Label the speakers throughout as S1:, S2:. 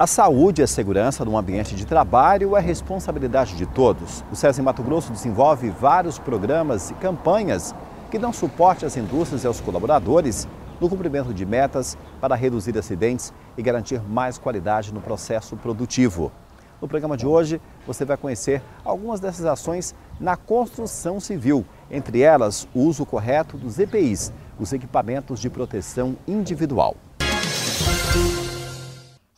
S1: A saúde e a segurança no ambiente de trabalho é responsabilidade de todos. O SESI Mato Grosso desenvolve vários programas e campanhas que dão suporte às indústrias e aos colaboradores no cumprimento de metas para reduzir acidentes e garantir mais qualidade no processo produtivo. No programa de hoje, você vai conhecer algumas dessas ações na construção civil, entre elas o uso correto dos EPIs, os equipamentos de proteção individual.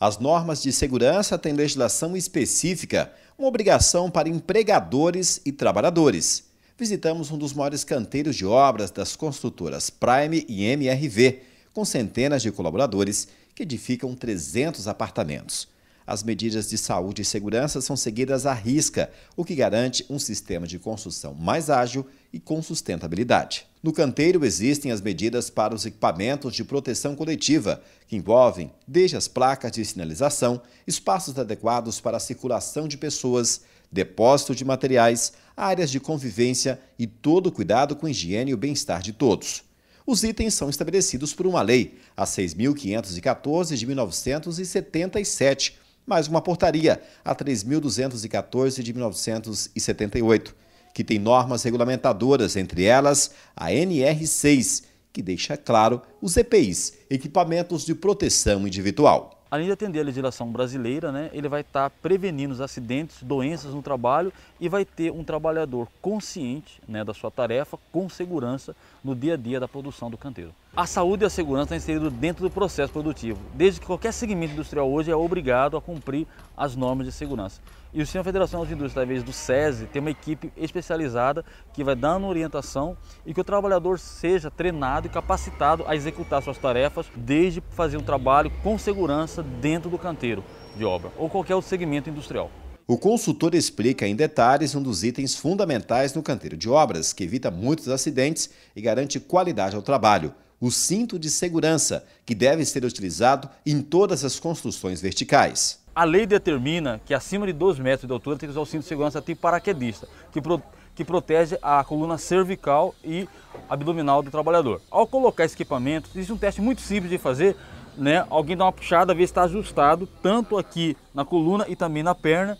S1: As normas de segurança têm legislação específica, uma obrigação para empregadores e trabalhadores. Visitamos um dos maiores canteiros de obras das construtoras Prime e MRV, com centenas de colaboradores que edificam 300 apartamentos as medidas de saúde e segurança são seguidas à risca, o que garante um sistema de construção mais ágil e com sustentabilidade. No canteiro existem as medidas para os equipamentos de proteção coletiva, que envolvem desde as placas de sinalização, espaços adequados para a circulação de pessoas, depósito de materiais, áreas de convivência e todo o cuidado com a higiene e o bem-estar de todos. Os itens são estabelecidos por uma lei, a 6.514 de 1977, mais uma portaria, a 3.214 de 1978, que tem normas regulamentadoras, entre elas a NR6, que deixa claro os EPIs, equipamentos de proteção individual.
S2: Além de atender a legislação brasileira, né, ele vai estar tá prevenindo os acidentes, doenças no trabalho e vai ter um trabalhador consciente né, da sua tarefa, com segurança, no dia a dia da produção do canteiro. A saúde e a segurança estão inseridos dentro do processo produtivo, desde que qualquer segmento industrial hoje é obrigado a cumprir as normas de segurança. E o Sistema Federação das Indústrias, através do SESI, tem uma equipe especializada que vai dando orientação e que o trabalhador seja treinado e capacitado a executar suas tarefas, desde fazer um trabalho com segurança dentro do canteiro de obra ou qualquer outro segmento industrial.
S1: O consultor explica em detalhes um dos itens fundamentais no canteiro de obras, que evita muitos acidentes e garante qualidade ao trabalho o cinto de segurança, que deve ser utilizado em todas as construções verticais.
S2: A lei determina que acima de 2 metros de altura tem que usar o cinto de segurança tipo paraquedista, que, pro, que protege a coluna cervical e abdominal do trabalhador. Ao colocar esse equipamento, existe um teste muito simples de fazer, né? alguém dá uma puxada, ver se está ajustado, tanto aqui na coluna e também na perna,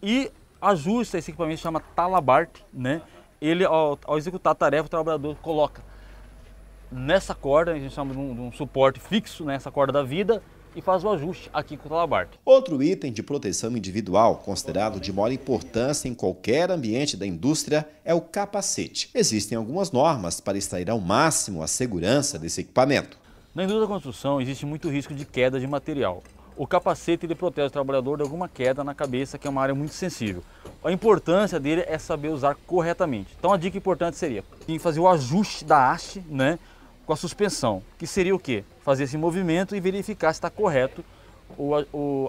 S2: e ajusta esse equipamento, chama talabarte, né? ele ao, ao executar a tarefa, o trabalhador coloca nessa corda, a gente chama de um, de um suporte fixo nessa né, corda da vida, e faz o ajuste aqui com
S1: o talabarte. Outro item de proteção individual, considerado de maior importância em qualquer ambiente da indústria, é o capacete. Existem algumas normas para extrair ao máximo a segurança desse equipamento.
S2: Na indústria da construção existe muito risco de queda de material. O capacete ele protege o trabalhador de alguma queda na cabeça, que é uma área muito sensível. A importância dele é saber usar corretamente. Então a dica importante seria fazer o ajuste da haste, né? com a suspensão, que seria o quê? Fazer esse movimento e verificar se está correto ou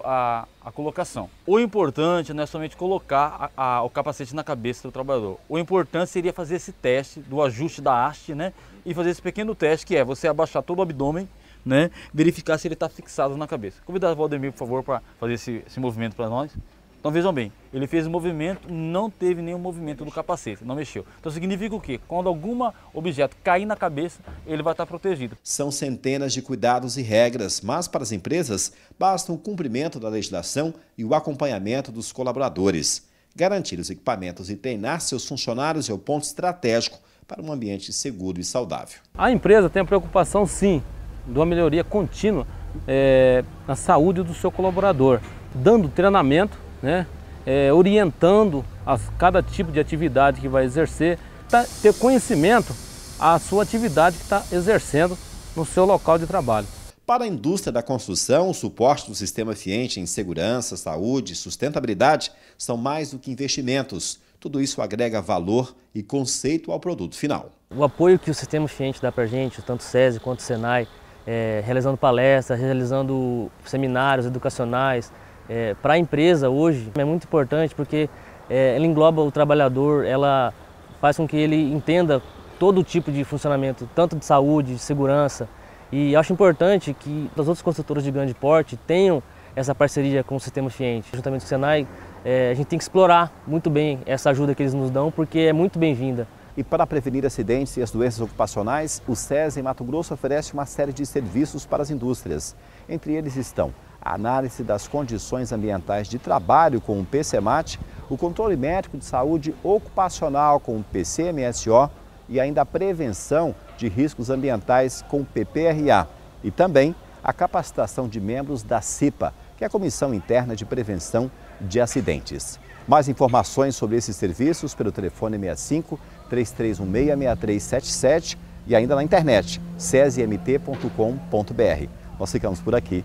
S2: a, a, a, colocação. O importante não é somente colocar a, o capacete na cabeça do trabalhador. O importante seria fazer esse teste do ajuste da haste, né? E fazer esse pequeno teste que é você abaixar todo o abdômen, né? Verificar se ele está fixado na cabeça. Convidar o Valdemir, por favor, para fazer esse, esse movimento para nós. Então vejam bem, ele fez o um movimento, não teve nenhum
S1: movimento do capacete, não mexeu. Então significa o quê? Quando algum objeto cair na cabeça, ele vai estar protegido. São centenas de cuidados e regras, mas para as empresas basta o cumprimento da legislação e o acompanhamento dos colaboradores. Garantir os equipamentos e treinar seus funcionários é o ponto estratégico para um ambiente seguro e saudável.
S2: A empresa tem a preocupação, sim, de uma melhoria contínua é, na saúde do seu colaborador, dando treinamento né? É, orientando a cada
S1: tipo de atividade que vai exercer, tá, ter conhecimento a sua atividade que está exercendo no seu local de trabalho. Para a indústria da construção, o suporte do sistema eficiente em segurança, saúde e sustentabilidade são mais do que investimentos. Tudo isso agrega valor e conceito ao produto final.
S2: O apoio que o sistema eficiente dá para a gente, tanto o SESI quanto o SENAI, é, realizando palestras, realizando seminários educacionais, é, para a empresa hoje é muito importante porque é, ela engloba o trabalhador, ela faz com que ele entenda todo tipo de funcionamento, tanto de saúde, de segurança. E acho importante que as outras construtoras de grande porte tenham essa parceria com o Sistema Fiente. Juntamente com o Senai, é, a gente tem que explorar muito bem essa ajuda
S1: que eles nos dão, porque é muito bem-vinda. E para prevenir acidentes e as doenças ocupacionais, o SESI Mato Grosso oferece uma série de serviços para as indústrias. Entre eles estão análise das condições ambientais de trabalho com o PCMAT, o controle médico de saúde ocupacional com o PCMSO e ainda a prevenção de riscos ambientais com o PPRA e também a capacitação de membros da CIPA, que é a Comissão Interna de Prevenção de Acidentes. Mais informações sobre esses serviços pelo telefone 65 3316 6377 e ainda na internet cesemt.com.br. Nós ficamos por aqui.